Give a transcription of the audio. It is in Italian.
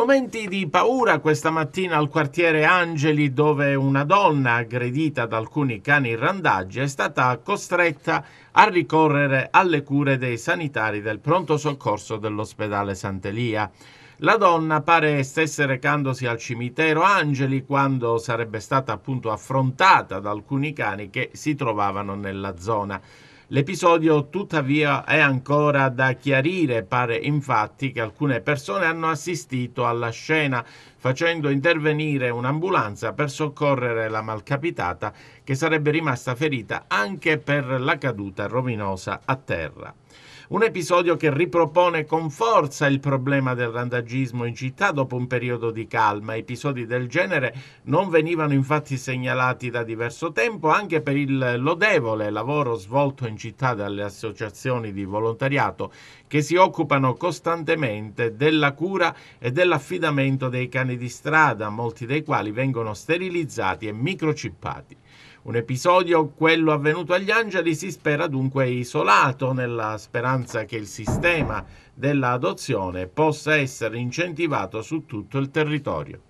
Momenti di paura questa mattina al quartiere Angeli dove una donna aggredita da alcuni cani randaggi è stata costretta a ricorrere alle cure dei sanitari del pronto soccorso dell'ospedale Sant'Elia. La donna pare stesse recandosi al cimitero Angeli quando sarebbe stata appunto affrontata da alcuni cani che si trovavano nella zona. L'episodio tuttavia è ancora da chiarire, pare infatti che alcune persone hanno assistito alla scena facendo intervenire un'ambulanza per soccorrere la malcapitata che sarebbe rimasta ferita anche per la caduta rovinosa a terra. Un episodio che ripropone con forza il problema del randagismo in città dopo un periodo di calma. Episodi del genere non venivano infatti segnalati da diverso tempo anche per il lodevole lavoro svolto in città dalle associazioni di volontariato che si occupano costantemente della cura e dell'affidamento dei cani di strada, molti dei quali vengono sterilizzati e microchippati. Un episodio, quello avvenuto agli Angeli, si spera dunque isolato nella speranza che il sistema dell'adozione possa essere incentivato su tutto il territorio.